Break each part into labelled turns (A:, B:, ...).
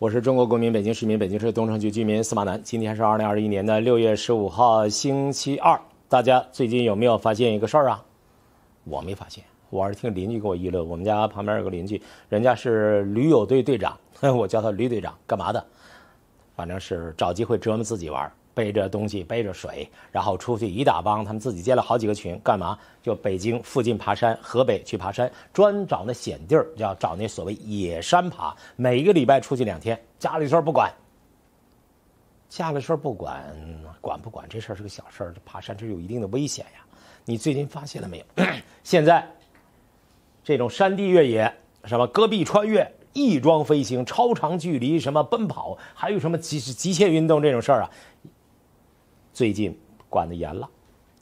A: 我是中国公民，北京市民，北京市东城区居民司马南。今天是二零二一年的六月十五号，星期二。大家最近有没有发现一个事儿啊？我没发现，我是听邻居给我议论。我们家旁边有个邻居，人家是驴友队队长，我叫他驴队长，干嘛的？反正是找机会折磨自己玩。背着东西，背着水，然后出去一大帮，他们自己建了好几个群，干嘛？就北京附近爬山，河北去爬山，专找那险地儿，要找那所谓野山爬。每一个礼拜出去两天，家里事儿不管，家里事儿不管，管不管这事儿是个小事儿，这爬山是有一定的危险呀。你最近发现了没有？现在这种山地越野、什么戈壁穿越、翼装飞行、超长距离什么奔跑，还有什么极极限运动这种事儿啊？最近管得严了，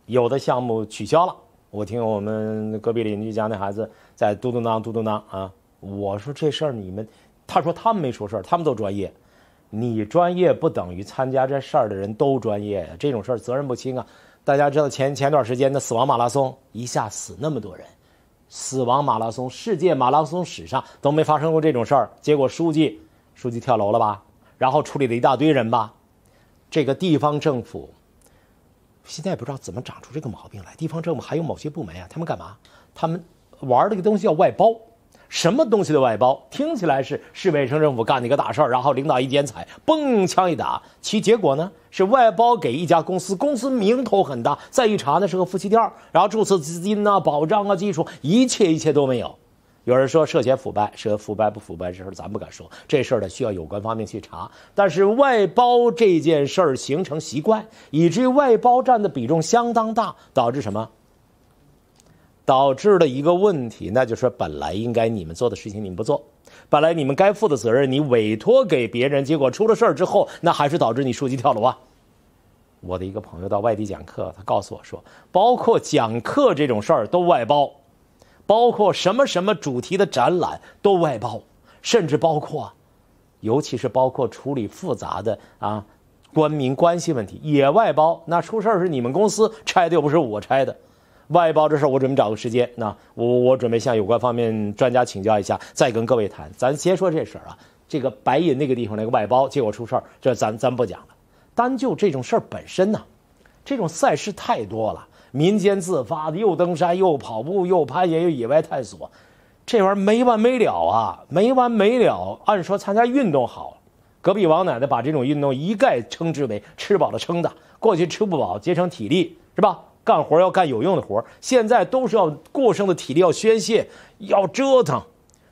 A: 有的项目取消了。我听我们隔壁邻居家那孩子在嘟嘟囔嘟嘟囔啊，我说这事儿你们，他说他们没出事儿，他们都专业。你专业不等于参加这事儿的人都专业呀，这种事儿责任不轻啊。大家知道前前段时间的死亡马拉松，一下死那么多人，死亡马拉松，世界马拉松史上都没发生过这种事儿。结果书记，书记跳楼了吧？然后处理了一大堆人吧？这个地方政府。现在也不知道怎么长出这个毛病来。地方政府还有某些部门啊，他们干嘛？他们玩这个东西叫外包，什么东西的外包。听起来是市委市政府干的一个大事儿，然后领导一剪彩，嘣，枪一打，其结果呢是外包给一家公司，公司名头很大，再一查那是个夫妻店，然后注册资金呐、保障啊、技术，一切一切都没有。有人说涉嫌腐败，涉腐败不腐败这事儿咱不敢说，这事儿呢需要有关方面去查。但是外包这件事儿形成习惯，以至于外包占的比重相当大，导致什么？导致了一个问题，那就是本来应该你们做的事情你们不做，本来你们该负的责任你委托给别人，结果出了事儿之后，那还是导致你数据跳楼啊！我的一个朋友到外地讲课，他告诉我说，包括讲课这种事儿都外包。包括什么什么主题的展览都外包，甚至包括，尤其是包括处理复杂的啊官民关系问题也外包。那出事儿是你们公司拆的，又不是我拆的。外包这事，我准备找个时间，那我我准备向有关方面专家请教一下，再跟各位谈。咱先说这事儿啊，这个白银那个地方那个外包结果出事儿，这咱咱不讲了。单就这种事儿本身呢，这种赛事太多了。民间自发的，又登山，又跑步，又攀岩，又野外探索，这玩意儿没完没了啊，没完没了。按说参加运动好，隔壁王奶奶把这种运动一概称之为吃饱了撑的。过去吃不饱，节省体力是吧？干活要干有用的活，现在都是要过剩的体力要宣泄，要折腾。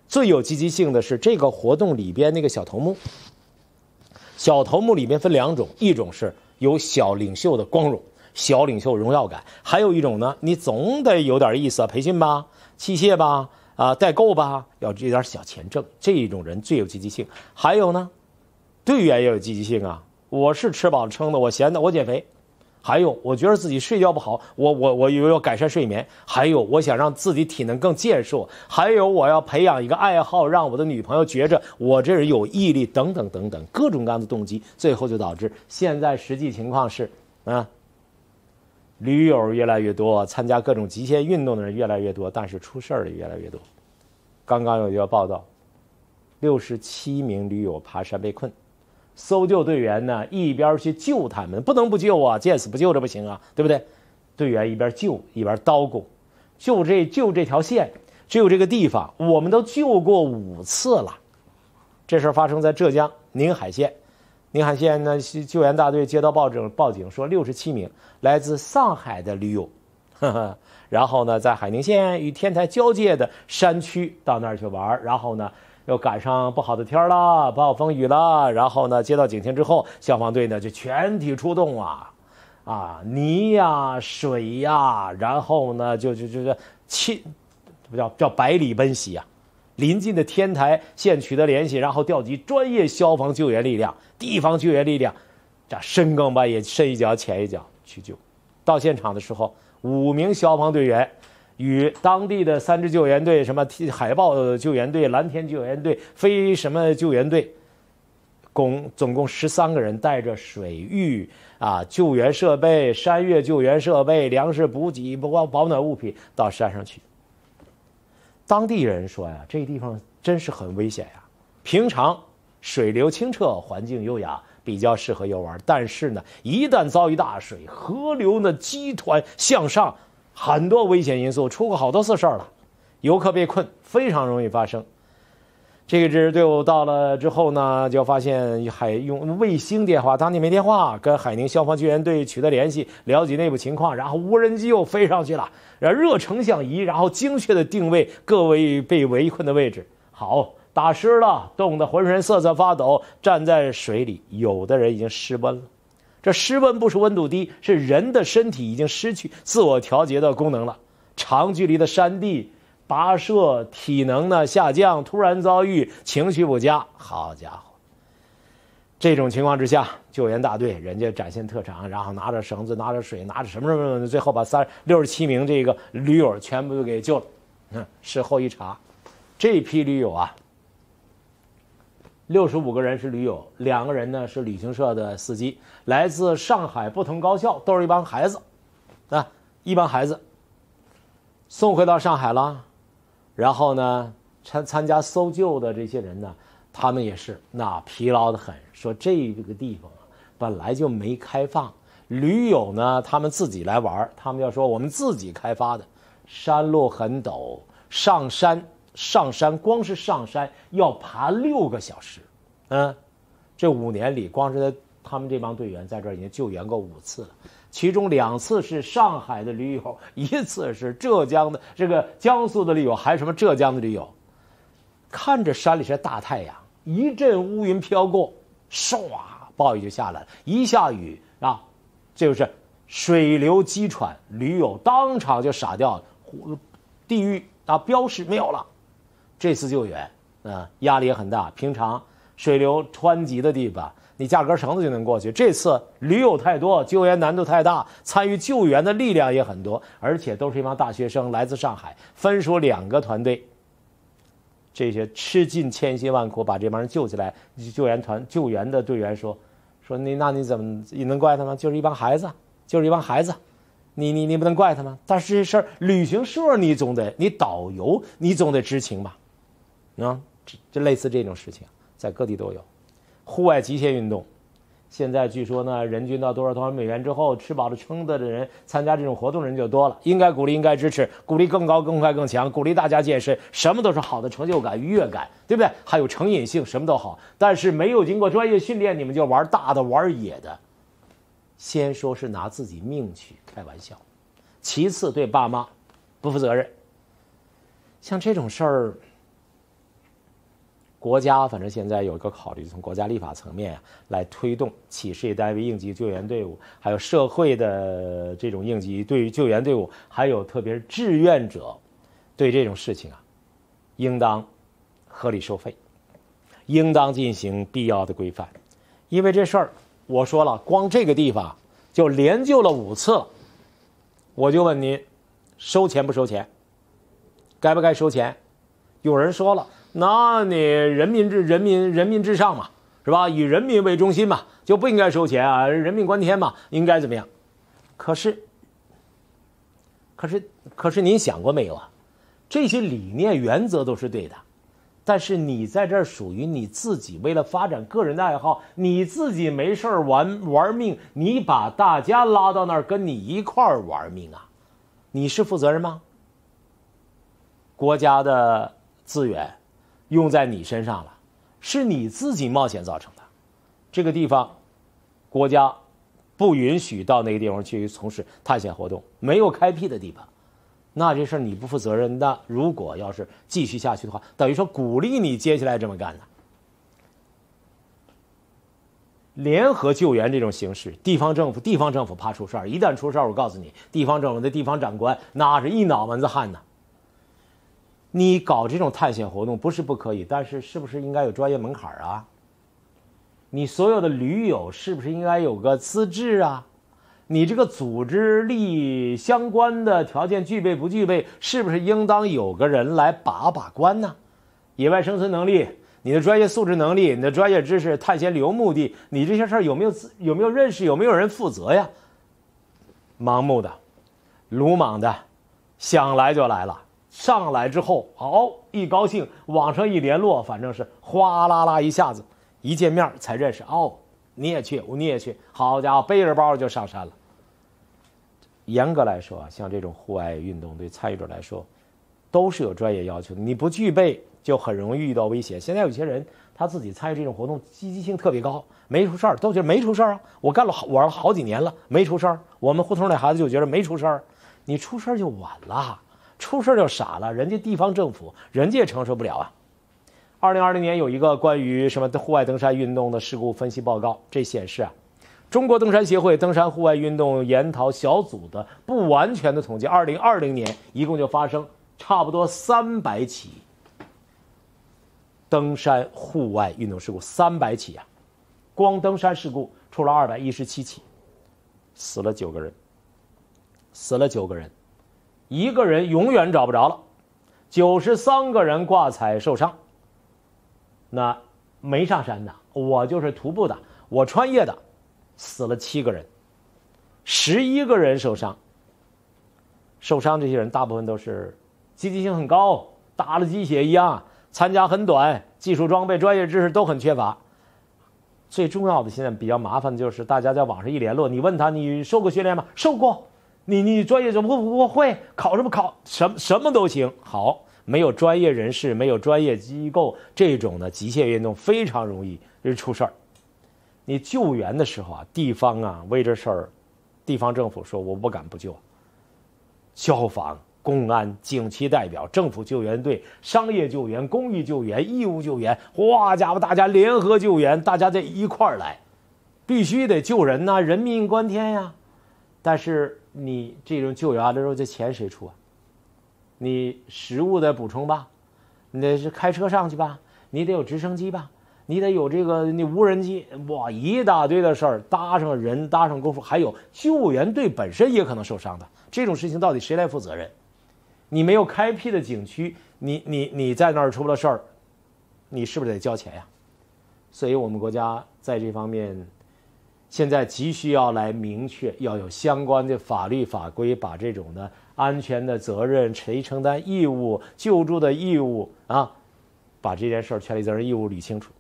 A: 最有积极性的是这个活动里边那个小头目。小头目里面分两种，一种是有小领袖的光荣。小领袖荣耀感，还有一种呢，你总得有点意思啊，培训吧，器械吧，啊，代购吧，要这点小钱挣，这种人最有积极性。还有呢，队员也有积极性啊，我是吃饱了撑的，我闲的，我减肥，还有我觉得自己睡觉不好，我我我又要改善睡眠，还有我想让自己体能更健硕，还有我要培养一个爱好，让我的女朋友觉着我这人有毅力，等等等等，各种各样的动机，最后就导致现在实际情况是啊。驴友越来越多，参加各种极限运动的人越来越多，但是出事儿的越来越多。刚刚有个报道，六十七名驴友爬山被困，搜救队员呢一边去救他们，不能不救啊，见死不救这不行啊，对不对？队员一边救一边叨咕：“就这就这条线，只有这个地方，我们都救过五次了。”这事发生在浙江宁海县。宁海县呢救援大队接到报警，报警说六十七名来自上海的驴友，呵呵，然后呢，在海宁县与天台交界的山区到那儿去玩，然后呢，又赶上不好的天儿了，暴风雨了，然后呢，接到警情之后，消防队呢就全体出动啊，啊泥呀水呀，然后呢就就就就，千，不叫叫百里奔袭呀。临近的天台县取得联系，然后调集专业消防救援力量、地方救援力量，这深更半夜，深一脚浅一脚去救。到现场的时候，五名消防队员与当地的三支救援队，什么海豹救援队、蓝天救援队、飞什么救援队，共总共十三个人，带着水域啊救援设备、山岳救援设备、粮食补给、不光保暖物品到山上去。当地人说呀，这地方真是很危险呀。平常水流清澈，环境优雅，比较适合游玩。但是呢，一旦遭遇大水，河流呢积湍向上，很多危险因素，出过好多次事儿了，游客被困，非常容易发生。这支队伍到了之后呢，就发现海用卫星电话，当地没电话，跟海宁消防救援队取得联系，了解内部情况。然后无人机又飞上去了，然后热成像仪，然后精确的定位各位被围困的位置。好，打湿了，冻得浑身瑟瑟发抖，站在水里，有的人已经失温了。这失温不是温度低，是人的身体已经失去自我调节的功能了。长距离的山地。跋涉，体能呢下降，突然遭遇情绪不佳，好家伙！这种情况之下，救援大队人家展现特长，然后拿着绳子，拿着水，拿着什么什么什么，最后把三六十七名这个驴友全部都给救了。事后一查，这批驴友啊，六十五个人是驴友，两个人呢是旅行社的司机，来自上海不同高校，都是一帮孩子，啊，一帮孩子送回到上海了。然后呢，参参加搜救的这些人呢，他们也是那疲劳的很。说这个地方啊，本来就没开放，驴友呢，他们自己来玩，他们要说我们自己开发的，山路很陡，上山上山光是上山要爬六个小时。嗯，这五年里，光是他们这帮队员在这儿已经救援过五次了。其中两次是上海的驴友，一次是浙江的，这个江苏的驴友，还有什么浙江的驴友，看着山里是大太阳，一阵乌云飘过，唰，暴雨就下来了。一下雨啊，就是水流激喘，驴友当场就傻掉了，地狱啊，标识没有了。这次救援，嗯，压力也很大。平常水流湍急的地方。你架根绳子就能过去。这次驴友太多，救援难度太大，参与救援的力量也很多，而且都是一帮大学生，来自上海，分属两个团队。这些吃尽千辛万苦把这帮人救起来，救援团救援的队员说：“说你那你怎么你能怪他吗？就是一帮孩子，就是一帮孩子，你你你不能怪他吗？但是这事儿旅行社你总得，你导游你总得知情吧？啊，这这类似这种事情在各地都有。”户外极限运动，现在据说呢，人均到多少多少美元之后，吃饱了撑的的人参加这种活动人就多了，应该鼓励，应该支持，鼓励更高、更快、更强，鼓励大家健身，什么都是好的，成就感、愉悦感，对不对？还有成瘾性，什么都好，但是没有经过专业训练，你们就玩大的、玩野的，先说是拿自己命去开玩笑，其次对爸妈不负责任，像这种事儿。国家反正现在有一个考虑，从国家立法层面来推动企事业单位应急救援队伍，还有社会的这种应急对于救援队伍，还有特别是志愿者，对这种事情啊，应当合理收费，应当进行必要的规范。因为这事儿，我说了，光这个地方就连救了五次了，我就问您，收钱不收钱？该不该收钱？有人说了。那你人民至人民人民至上嘛，是吧？以人民为中心嘛，就不应该收钱啊！人命关天嘛，应该怎么样？可是，可是，可是您想过没有啊？这些理念原则都是对的，但是你在这儿属于你自己，为了发展个人的爱好，你自己没事玩玩命，你把大家拉到那儿跟你一块儿玩命啊？你是负责任吗？国家的资源。用在你身上了，是你自己冒险造成的。这个地方，国家不允许到那个地方去从事探险活动，没有开辟的地方，那这事儿你不负责任的。如果要是继续下去的话，等于说鼓励你接下来这么干的。联合救援这种形式，地方政府地方政府怕出事儿，一旦出事儿，我告诉你，地方政府的地方长官那是一脑门子汗呢。你搞这种探险活动不是不可以，但是是不是应该有专业门槛啊？你所有的驴友是不是应该有个资质啊？你这个组织力相关的条件具备不具备？是不是应当有个人来把把关呢？野外生存能力、你的专业素质能力、你的专业知识、探险旅游目的，你这些事儿有没有自有没有认识有没有人负责呀？盲目的、鲁莽的，想来就来了。上来之后，哦，一高兴，网上一联络，反正是哗啦啦一下子，一见面才认识。哦，你也去，你也去。好家伙，背着包就上山了。严格来说啊，像这种户外运动，对参与者来说，都是有专业要求的。你不具备，就很容易遇到危险。现在有些人他自己参与这种活动，积极性特别高，没出事儿，都觉得没出事儿啊。我干了好玩了好几年了，没出事儿。我们胡同那孩子就觉得没出事儿，你出事儿就晚了。出事就傻了，人家地方政府人家也承受不了啊。二零二零年有一个关于什么户外登山运动的事故分析报告，这显示啊，中国登山协会登山户外运动研讨小组的不完全的统计，二零二零年一共就发生差不多三百起登山户外运动事故，三百起啊，光登山事故出了二百一十七起，死了九个人，死了九个人。一个人永远找不着了，九十三个人挂彩受伤。那没上山的，我就是徒步的，我穿越的，死了七个人，十一个人受伤。受伤这些人大部分都是积极性很高，打了鸡血一样，参加很短，技术装备专业知识都很缺乏。最重要的现在比较麻烦的就是大家在网上一联络，你问他你受过训练吗？受过。你你专业怎么会不会考什么考什么什么都行好没有专业人士没有专业机构这种的极限运动非常容易出事儿。你救援的时候啊，地方啊为这事儿，地方政府说我不敢不救。消防、公安、景区代表、政府救援队、商业救援、公益救援、义务救援，哇家伙大家联合救援，大家在一块儿来，必须得救人呐，人命关天呀。但是。你这种救援的时候，这钱谁出啊？你食物的补充吧，你得是开车上去吧，你得有直升机吧，你得有这个你无人机哇一大堆的事儿，搭上人，搭上功夫，还有救援队本身也可能受伤的，这种事情到底谁来负责任？你没有开辟的景区，你你你在那儿出了事儿，你是不是得交钱呀？所以我们国家在这方面。现在急需要来明确，要有相关的法律法规，把这种的安全的责任谁承担义务、救助的义务啊，把这件事儿权利、责任、义务捋清楚。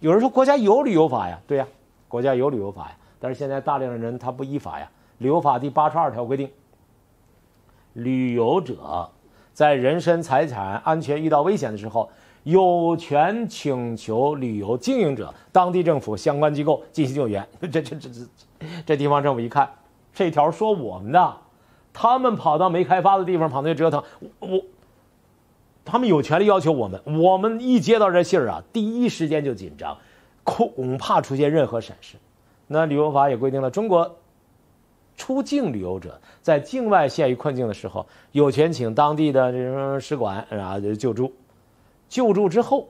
A: 有人说国家有旅游法呀，对呀，国家有旅游法呀，但是现在大量的人他不依法呀。旅游法第八十二条规定，旅游者在人身财产安全遇到危险的时候。有权请求旅游经营者、当地政府相关机构进行救援。这、这、这、这、这地方政府一看，这条说我们的，他们跑到没开发的地方，跑那去折腾，我、我，他们有权利要求我们。我们一接到这信儿啊，第一时间就紧张，恐怕出现任何闪失。那旅游法也规定了，中国出境旅游者在境外陷于困境的时候，有权请当地的什么使馆啊救助。救助之后，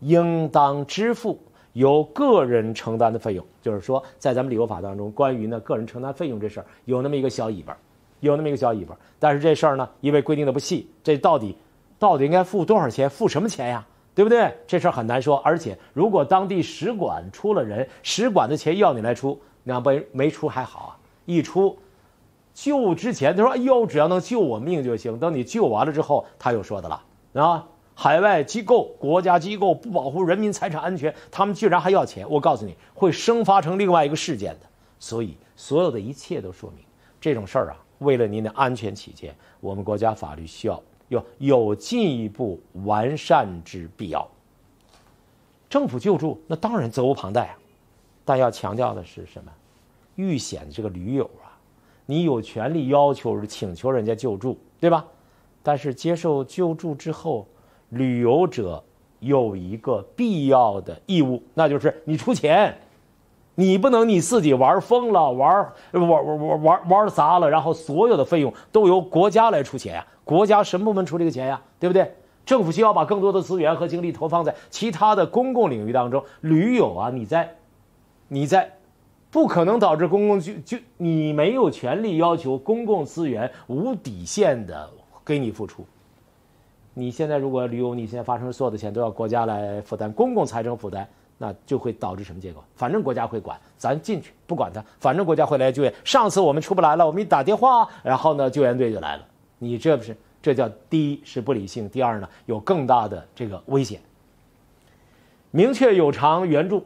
A: 应当支付由个人承担的费用，就是说，在咱们旅游法当中，关于呢个人承担费用这事儿，有那么一个小尾巴，有那么一个小尾巴。但是这事儿呢，因为规定的不细，这到底到底应该付多少钱，付什么钱呀，对不对？这事儿很难说。而且如果当地使馆出了人，使馆的钱要你来出，那不没出还好啊，一出，救之前他说：“哎呦，只要能救我命就行。”等你救完了之后，他又说的了啊。海外机构、国家机构不保护人民财产安全，他们居然还要钱！我告诉你，会生发成另外一个事件的。所以，所有的一切都说明，这种事儿啊，为了您的安全起见，我们国家法律需要有有进一步完善之必要。政府救助那当然责无旁贷，但要强调的是什么？遇险这个驴友啊，你有权利要求、请求人家救助，对吧？但是接受救助之后，旅游者有一个必要的义务，那就是你出钱，你不能你自己玩疯了，玩玩玩玩玩玩砸了，然后所有的费用都由国家来出钱呀？国家什么部门出这个钱呀？对不对？政府需要把更多的资源和精力投放在其他的公共领域当中。驴友啊，你在，你在，不可能导致公共就就你没有权利要求公共资源无底线的给你付出。你现在如果旅游，你现在发生所有的钱都要国家来负担，公共财政负担，那就会导致什么结果？反正国家会管，咱进去不管他，反正国家会来救援。上次我们出不来了，我们一打电话，然后呢，救援队就来了。你这不是，这叫第一是不理性，第二呢有更大的这个危险。明确有偿援助，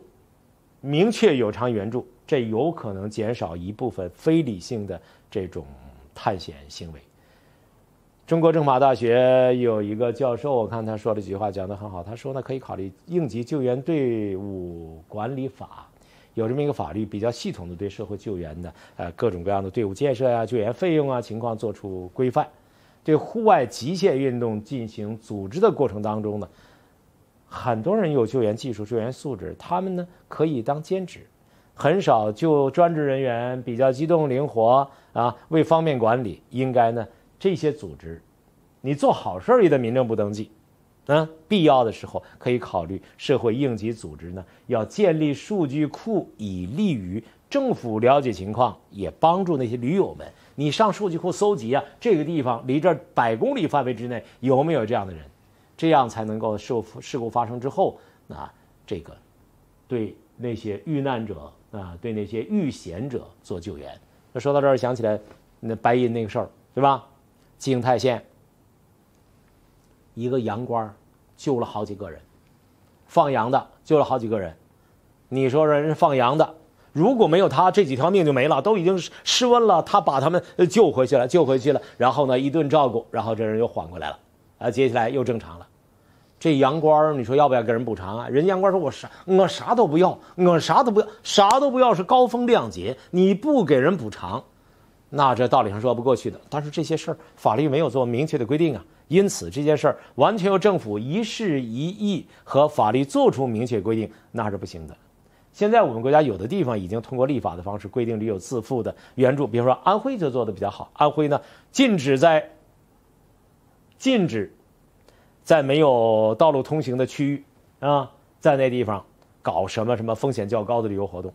A: 明确有偿援助，这有可能减少一部分非理性的这种探险行为。中国政法大学有一个教授，我看他说了几句话，讲得很好。他说呢，可以考虑《应急救援队伍管理法》，有这么一个法律，比较系统的对社会救援的，呃，各种各样的队伍建设啊、救援费用啊情况做出规范。对户外极限运动进行组织的过程当中呢，很多人有救援技术、救援素质，他们呢可以当兼职，很少就专职人员比较机动灵活啊。为方便管理，应该呢。这些组织，你做好事儿也得民政部登记，嗯，必要的时候可以考虑社会应急组织呢，要建立数据库，以利于政府了解情况，也帮助那些驴友们。你上数据库搜集啊，这个地方离这儿百公里范围之内有没有这样的人，这样才能够受事故发生之后啊，这个对那些遇难者啊，对那些遇险者做救援。那说到这儿想起来，那白银那个事儿，对吧？景泰县一个羊倌救了好几个人，放羊的救了好几个人。你说人是放羊的，如果没有他，这几条命就没了，都已经失温了。他把他们救回去了，救回去了。然后呢，一顿照顾，然后这人又缓过来了啊。接下来又正常了。这羊倌，你说要不要给人补偿啊？人羊倌说：“我啥我啥都不要，我啥都不要，啥都不要。”是高风亮节，你不给人补偿。那这道理上说不过去的，但是这些事儿法律没有做明确的规定啊，因此这件事儿完全由政府一事一议和法律做出明确规定那是不行的。现在我们国家有的地方已经通过立法的方式规定旅游自付的援助，比如说安徽就做的比较好。安徽呢禁止在禁止在没有道路通行的区域啊，在那地方搞什么什么风险较高的旅游活动。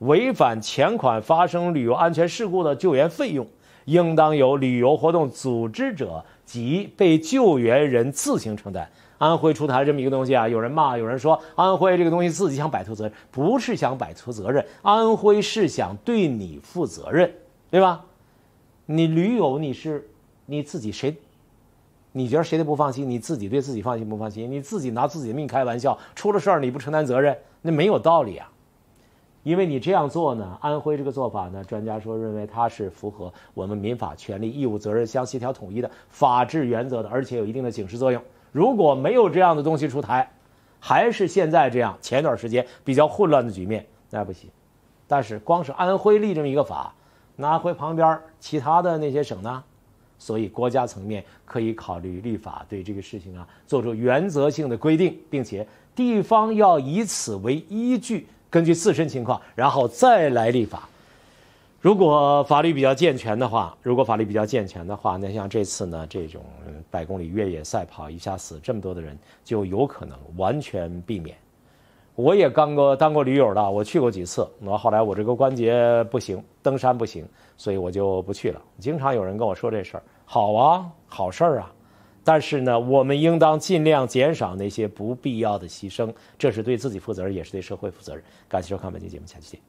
A: 违反前款发生旅游安全事故的救援费用，应当由旅游活动组织者及被救援人自行承担。安徽出台这么一个东西啊，有人骂，有人说安徽这个东西自己想摆脱责任，不是想摆脱责任，安徽是想对你负责任，对吧？你驴友，你是你自己谁？你觉得谁都不放心？你自己对自己放心不放心？你自己拿自己的命开玩笑，出了事儿你不承担责任，那没有道理啊。因为你这样做呢，安徽这个做法呢，专家说认为它是符合我们民法权利义务责任相协调统一的法治原则的，而且有一定的警示作用。如果没有这样的东西出台，还是现在这样，前段时间比较混乱的局面，那不行。但是光是安徽立这么一个法，那安徽旁边其他的那些省呢？所以国家层面可以考虑立法对这个事情啊做出原则性的规定，并且地方要以此为依据。根据自身情况，然后再来立法。如果法律比较健全的话，如果法律比较健全的话，那像这次呢，这种百公里越野赛跑一下死这么多的人，就有可能完全避免。我也当过当过驴友的，我去过几次，那后来我这个关节不行，登山不行，所以我就不去了。经常有人跟我说这事儿，好啊，好事儿啊。但是呢，我们应当尽量减少那些不必要的牺牲，这是对自己负责，也是对社会负责。感谢收看本期节目，下期见。